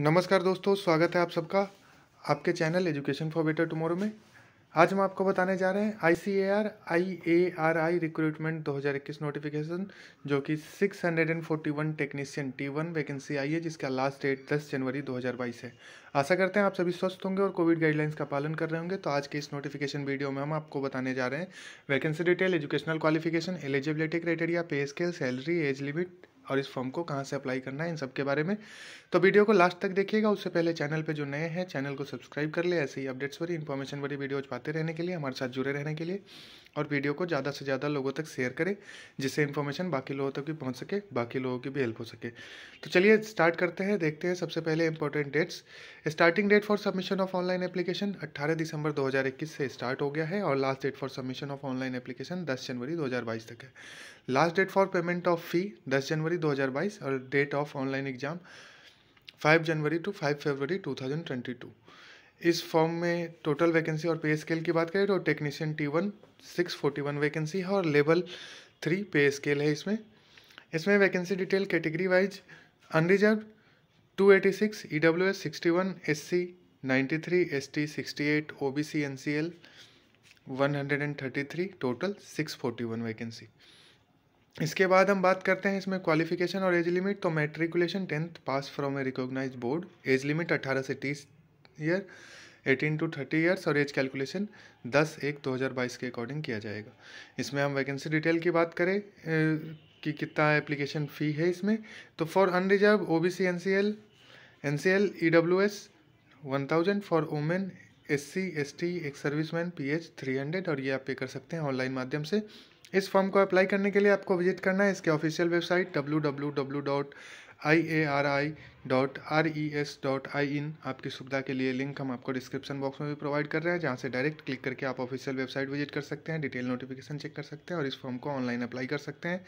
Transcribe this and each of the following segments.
नमस्कार दोस्तों स्वागत है आप सबका आपके channel education for better tomorrow में आज हम आपको बताने जा रहे हैं I C A R I A R I recruitment दो हज़ार इक्कीस नोटिफिकेशन जो कि six hundred and forty one technician T one vacancy आई है जिसका लास्ट डेट दस जनवरी दो हज़ार बाईस है आशा करते हैं आप सभी स्वस्थ होंगे और कोविड गाइडलाइंस का पालन कर रहे होंगे तो आज के इस नोटिफिकेशन वीडियो में हम आपको बताने जा रहे हैं vacancy detail educational qualification eligibility criteria pay scale salary age limit और इस फॉर्म को कहाँ से अप्लाई करना है इन सब के बारे में तो वीडियो को लास्ट तक देखिएगा उससे पहले चैनल पे जो नए हैं चैनल को सब्सक्राइब कर ले ऐसे ही अपडेट्स भरी इन्फॉर्मेशन भरी वीडियोज पाते रहने के लिए हमारे साथ जुड़े रहने के लिए और वीडियो को ज़्यादा से ज़्यादा लोगों तक शेयर करें जिससे इन्फॉर्मेशन बाकी लोगों तक भी पहुँच सके बाकी लोगों की भी हेल्प हो सके तो चलिए स्टार्ट करते हैं देखते हैं सबसे पहले important dates starting date for submission of online application 18 दिसंबर 2021 से स्टार्ट हो गया है और last date for submission of online application दस जनवरी दो तक है last date for payment of fee दस जनवरी दो और date of online exam five जनवरी टू फाइव फरवरी टू इस फॉर्म में टोटल वैकेंसी और पे स्केल की बात करें तो technician T one six forty one vacancy है और लेवल थ्री पे स्केल है इसमें इसमें vacancy detail category wise unreserved two eighty six E W S sixty one S C ninety three S T sixty eight O B C N C L one hundred and thirty three total six forty one vacancy इसके बाद हम बात करते हैं इसमें qualification और age limit तो matriculation tenth pass from a recognise board age limit अठारह से तीस ईयर 18 टू 30 ईयर्स और एज कैलकुलेशन 10 एक 2022 के अकॉर्डिंग किया जाएगा इसमें हम वैकेंसी डिटेल की बात करें कि कितना एप्लीकेशन फ़ी है इसमें तो for unreserved O B C N C L N C L E W S one thousand for women S C S T एक service man P H three hundred और ये आप पे कर सकते हैं ऑनलाइन माध्यम से इस फॉर्म को अप्लाई करने के लिए आपको विजिट करना है इसके official website W W W dot I A R I dot R E S dot I in आपकी सुविधा के लिए लिंक हम आपको डिस्क्रिप्शन बॉक्स में भी प्रोवाइड कर रहे हैं जहाँ से डायरेक्ट क्लिक करके आप ऑफिशियल वेबसाइट विजिट कर सकते हैं डिटेल नोटिफिकेशन चेक कर सकते हैं और इस फॉर्म को ऑनलाइन अप्लाई कर सकते हैं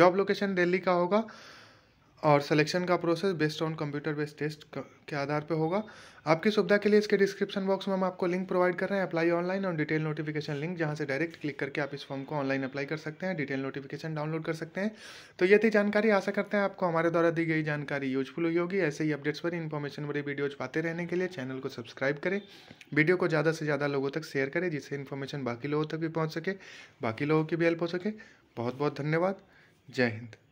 जॉब लोकेशन दिल्ली का होगा और सिलेक्शन का process based on computer based test के आधार पर होगा आपकी सुविधा के लिए इसके डिस्क्रिप्शन बॉक्स में हम आपको लिंक प्रोवाइड कर रहे हैं अप्लाई ऑनलाइन और डिटेल नोटिफिकेशन लिंक जहां से डायरेक्ट क्लिक करके आप इस फॉर्म को ऑनलाइन अप्लाई कर सकते हैं डिटेल नोटिफिकेशन डाउनलोड कर सकते हैं तो ये थी जानकारी आशा करते हैं आपको हमारे द्वारा दी गई जानकारी यूजफुल हुई होगी ऐसे ही अपडेट्स पर इन्फॉर्मेशन भरी वीडियोज पाते रहने के लिए चैनल को सब्सक्राइब करें वीडियो को ज़्यादा से ज़्यादा लोगों तक शेयर करें जिससे इन्फॉर्मेशन बाकी लोगों तक भी पहुँच सके बाकी लोगों की भी हेल्प हो सके बहुत बहुत धन्यवाद जय हिंद